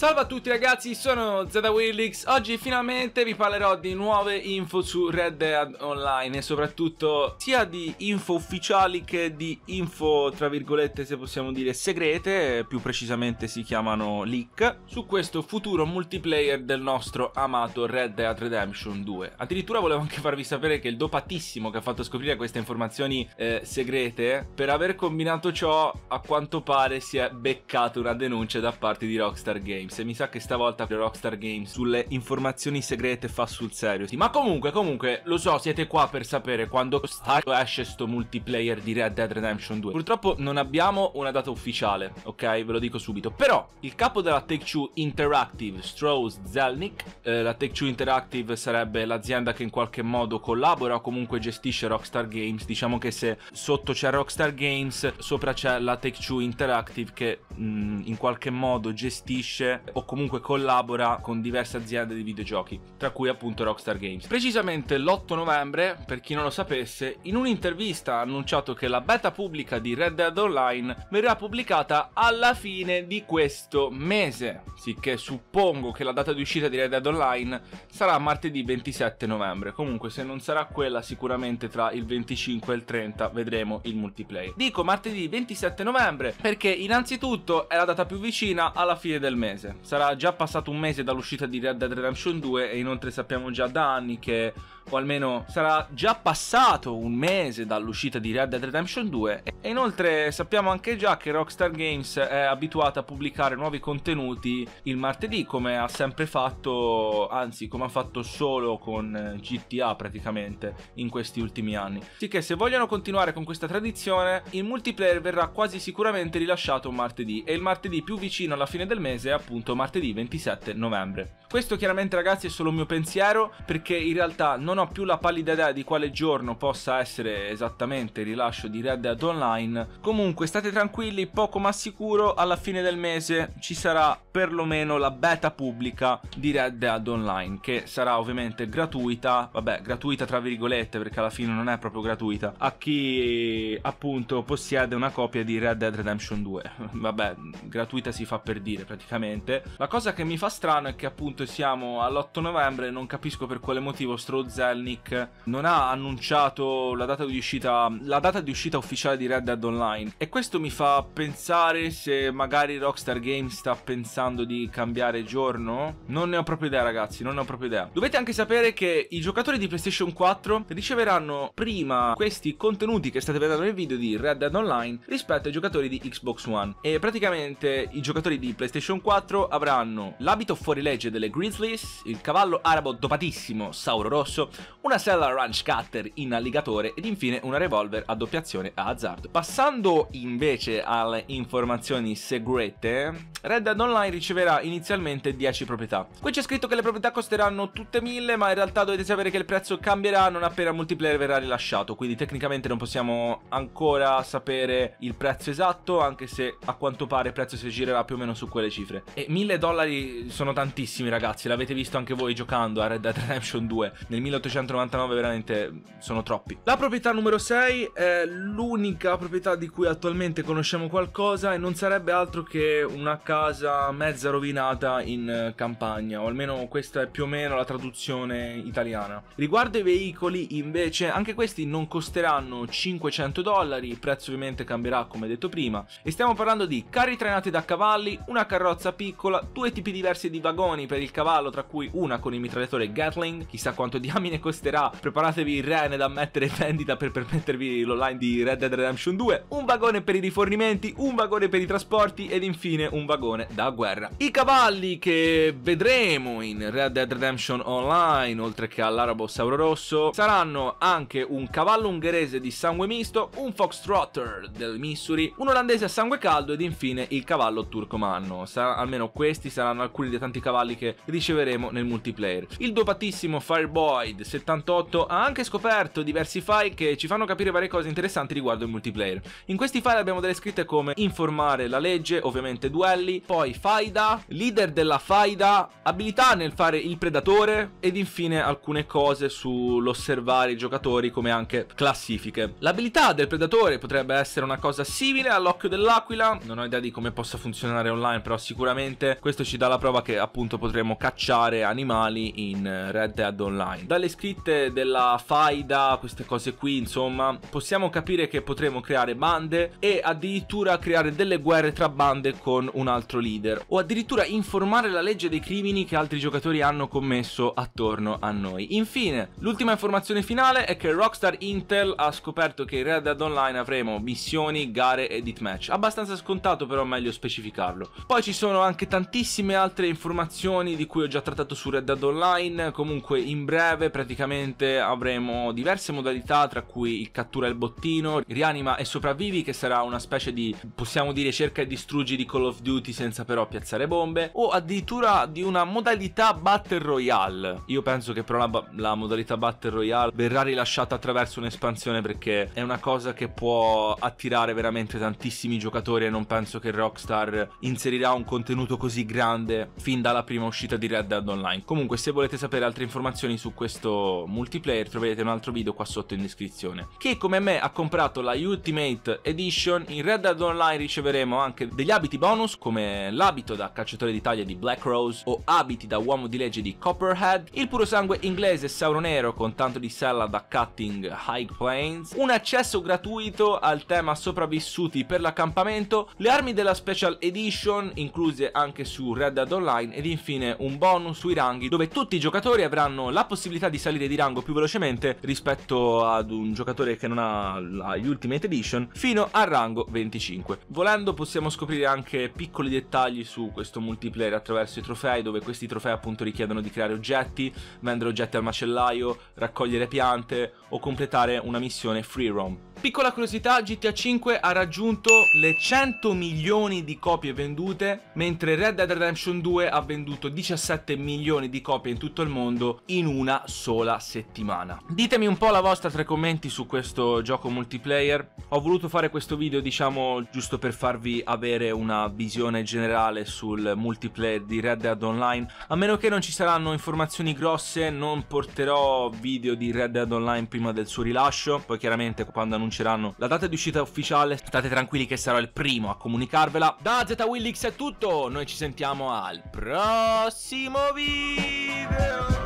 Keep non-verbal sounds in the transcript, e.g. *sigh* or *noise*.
Salve a tutti ragazzi, sono ZWillix Oggi finalmente vi parlerò di nuove info su Red Dead Online E soprattutto sia di info ufficiali che di info, tra virgolette, se possiamo dire segrete Più precisamente si chiamano leak Su questo futuro multiplayer del nostro amato Red Dead Redemption 2 Addirittura volevo anche farvi sapere che il dopatissimo che ha fatto scoprire queste informazioni eh, segrete Per aver combinato ciò, a quanto pare si è beccato una denuncia da parte di Rockstar Games Games e mi sa che stavolta Rockstar Games sulle informazioni segrete fa sul serio. Sì, ma comunque, comunque, lo so, siete qua per sapere quando esce sto multiplayer di Red Dead Redemption 2. Purtroppo non abbiamo una data ufficiale, ok? Ve lo dico subito. Però il capo della Take-Two Interactive, Strauss Zelnick, eh, la Take-Two Interactive sarebbe l'azienda che in qualche modo collabora o comunque gestisce Rockstar Games. Diciamo che se sotto c'è Rockstar Games, sopra c'è la Take-Two Interactive che mh, mm, in qualche modo gestisce o comunque collabora con diverse aziende di videogiochi, tra cui appunto Rockstar Games. Precisamente l'8 novembre, per chi non lo sapesse, in un'intervista ha annunciato che la beta pubblica di Red Dead Online verrà pubblicata alla fine di questo mese, sicché suppongo che la data di uscita di Red Dead Online sarà martedì 27 novembre, comunque se non sarà quella sicuramente tra il 25 e il 30 vedremo il multiplayer. Dico martedì 27 novembre perché innanzitutto è la data più vicina alla fine del mese, Sarà già passato un mese dall'uscita di Red Dead Redemption 2 e inoltre sappiamo già da anni che o almeno sarà già passato un mese dall'uscita di Red Dead Redemption 2 e inoltre sappiamo anche già che Rockstar Games è abituata a pubblicare nuovi contenuti il martedì come ha sempre fatto, anzi come ha fatto solo con GTA praticamente in questi ultimi anni. Sì che se vogliono continuare con questa tradizione il multiplayer verrà quasi sicuramente rilasciato un martedì e il martedì più vicino alla fine del mese è appunto martedì 27 novembre. Questo chiaramente ragazzi è solo un mio pensiero perché in realtà non ho ho più la pallida idea di quale giorno possa essere esattamente il rilascio di Red Dead Online, comunque state tranquilli, poco ma sicuro alla fine del mese ci sarà perlomeno la beta pubblica di Red Dead Online, che sarà ovviamente gratuita, vabbè gratuita tra virgolette perché alla fine non è proprio gratuita, a chi appunto possiede una copia di Red Dead Redemption 2, *laughs* vabbè gratuita si fa per dire praticamente. La cosa che mi fa strano è che appunto siamo all'8 novembre e non capisco per quale motivo Strozzero Kelnick non ha annunciato la data di uscita, la data di uscita ufficiale di Red Dead Online e questo mi fa pensare se magari Rockstar Games sta pensando di cambiare giorno. Non ne ho proprio idea ragazzi, non ne ho proprio idea. Dovete anche sapere che i giocatori di PlayStation 4 riceveranno prima questi contenuti che state vedendo nel video di Red Dead Online rispetto ai giocatori di Xbox One e praticamente i giocatori di PlayStation 4 avranno l'abito fuorilegge delle Grizzlies, il cavallo arabo dopatissimo Sauro Rosso, una sella Ranch cutter in alligatore ed infine una revolver a doppia azione a azzardo. Passando invece alle informazioni segrete, Red Dead Online riceverà inizialmente 10 proprietà. Qui c'è scritto che le proprietà costeranno tutte 1000 ma in realtà dovete sapere che il prezzo cambierà non appena il multiplayer verrà rilasciato quindi tecnicamente non possiamo ancora sapere il prezzo esatto anche se a quanto pare il prezzo si girerà più o meno su quelle cifre. E 1000 dollari sono tantissimi ragazzi, l'avete visto anche voi giocando a Red Dead Redemption 2. Nel 1000 899 veramente sono troppi. La proprietà numero 6 è l'unica proprietà di cui attualmente conosciamo qualcosa e non sarebbe altro che una casa mezza rovinata in eh, campagna, o almeno questa è più o meno la traduzione italiana. Riguardo i veicoli invece, anche questi non costeranno 500 dollari, il prezzo ovviamente cambierà come detto prima, e stiamo parlando di carri trainati da cavalli, una carrozza piccola, due tipi diversi di vagoni per il cavallo, tra cui una con il mitragliatore Gatling, chissà quanto diametro nomine costerà, preparatevi il rene da mettere in vendita per permettervi l'online di Red Dead Redemption 2, un vagone per i rifornimenti, un vagone per i trasporti ed infine un vagone da guerra. I cavalli che vedremo in Red Dead Redemption Online, oltre che all'arabo sauro rosso, saranno anche un cavallo ungherese di sangue misto, un foxtrotter del Missouri, un olandese a sangue caldo ed infine il cavallo turcomanno. Sa almeno questi saranno alcuni dei tanti cavalli che riceveremo nel multiplayer. Il dopatissimo Fireboy 78 ha anche scoperto diversi file che ci fanno capire varie cose interessanti riguardo il multiplayer. In questi file abbiamo delle scritte come informare la legge, ovviamente duelli, poi faida, leader della faida, abilità nel fare il predatore ed infine alcune cose sull'osservare i giocatori come anche classifiche. L'abilità del predatore potrebbe essere una cosa simile all'occhio dell'aquila, non ho idea di come possa funzionare online però sicuramente questo ci dà la prova che appunto potremo cacciare animali in eh, Red Dead Online. Dalle scritte della faida, queste cose qui, insomma, possiamo capire che potremo creare bande e addirittura creare delle guerre tra bande con un altro leader, o addirittura informare la legge dei crimini che altri giocatori hanno commesso attorno a noi. Infine, l'ultima informazione finale è che Rockstar Intel ha scoperto che in Red Dead Online avremo missioni, gare e match. abbastanza scontato però meglio specificarlo. Poi ci sono anche tantissime altre informazioni di cui ho già trattato su Red Dead Online, comunque in breve praticamente avremo diverse modalità tra cui il cattura il bottino, rianima e sopravvivi che sarà una specie di possiamo dire cerca e distruggi di Call of Duty senza però piazzare bombe o addirittura di una modalità Battle Royale. Io penso che però la, la modalità Battle Royale verrà rilasciata attraverso un'espansione perché è una cosa che può attirare veramente tantissimi giocatori e non penso che Rockstar inserirà un contenuto così grande fin dalla prima uscita di Red Dead Online. Comunque se volete sapere altre informazioni su questo questo multiplayer troverete un altro video qua sotto in descrizione. Chi come me ha comprato la Ultimate Edition, in Red Dead Online riceveremo anche degli abiti bonus come l'abito da cacciatore d'Italia di Black Rose o abiti da uomo di legge di Copperhead, il puro sangue inglese Sauro Nero con tanto di sella da Cutting High Plains, un accesso gratuito al tema sopravvissuti per l'accampamento, le armi della Special Edition incluse anche su Red Dead Online ed infine un bonus sui ranghi dove tutti i giocatori avranno la possibilità di salire di rango più velocemente rispetto ad un giocatore che non ha gli Ultimate Edition fino al rango 25. Volendo possiamo scoprire anche piccoli dettagli su questo multiplayer attraverso i trofei dove questi trofei appunto richiedono di creare oggetti, vendere oggetti al macellaio, raccogliere piante o completare una missione free roam. Piccola curiosità, GTA 5 ha raggiunto le 100 milioni di copie vendute, mentre Red Dead Redemption 2 ha venduto 17 milioni di copie in tutto il mondo in una sola settimana. Ditemi un po' la vostra tra i commenti su questo gioco multiplayer. Ho voluto fare questo video, diciamo, giusto per farvi avere una visione generale sul multiplayer di Red Dead Online. A meno che non ci saranno informazioni grosse, non porterò video di Red Dead Online prima del suo rilascio, poi chiaramente quando annuncio annunceranno la data di uscita ufficiale. State tranquilli che sarò il primo a comunicarvela. Da Z è tutto, noi ci sentiamo al prossimo video.